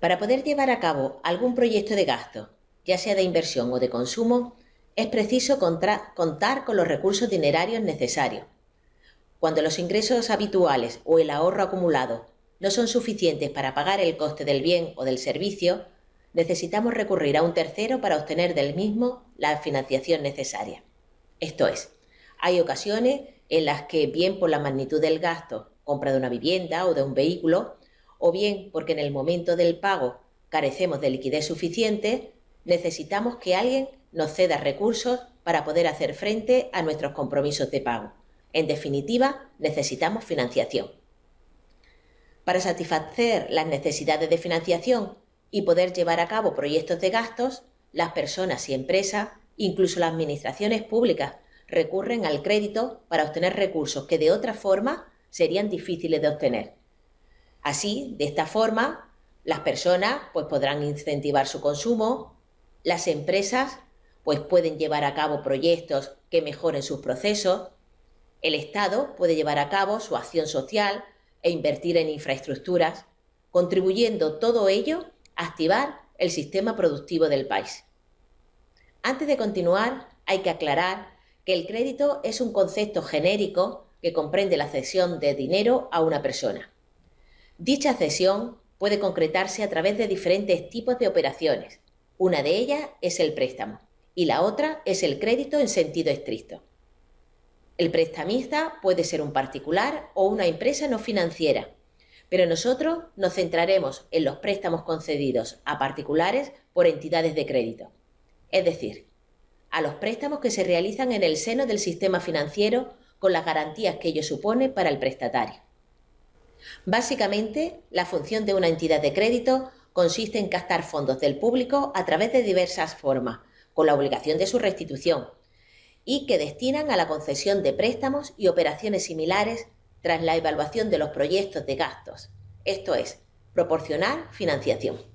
Para poder llevar a cabo algún proyecto de gasto, ya sea de inversión o de consumo, es preciso contar con los recursos dinerarios necesarios. Cuando los ingresos habituales o el ahorro acumulado no son suficientes para pagar el coste del bien o del servicio, necesitamos recurrir a un tercero para obtener del mismo la financiación necesaria. Esto es, hay ocasiones en las que, bien por la magnitud del gasto, compra de una vivienda o de un vehículo, o bien porque en el momento del pago carecemos de liquidez suficiente, necesitamos que alguien nos ceda recursos para poder hacer frente a nuestros compromisos de pago. En definitiva, necesitamos financiación. Para satisfacer las necesidades de financiación y poder llevar a cabo proyectos de gastos, las personas y empresas, incluso las administraciones públicas, recurren al crédito para obtener recursos que de otra forma serían difíciles de obtener. Así, de esta forma, las personas pues, podrán incentivar su consumo, las empresas pues, pueden llevar a cabo proyectos que mejoren sus procesos, el Estado puede llevar a cabo su acción social e invertir en infraestructuras, contribuyendo todo ello a activar el sistema productivo del país. Antes de continuar, hay que aclarar que el crédito es un concepto genérico que comprende la cesión de dinero a una persona. Dicha cesión puede concretarse a través de diferentes tipos de operaciones. Una de ellas es el préstamo y la otra es el crédito en sentido estricto. El prestamista puede ser un particular o una empresa no financiera, pero nosotros nos centraremos en los préstamos concedidos a particulares por entidades de crédito, es decir, a los préstamos que se realizan en el seno del sistema financiero con las garantías que ello supone para el prestatario. Básicamente, la función de una entidad de crédito consiste en gastar fondos del público a través de diversas formas, con la obligación de su restitución, y que destinan a la concesión de préstamos y operaciones similares tras la evaluación de los proyectos de gastos, esto es, proporcionar financiación.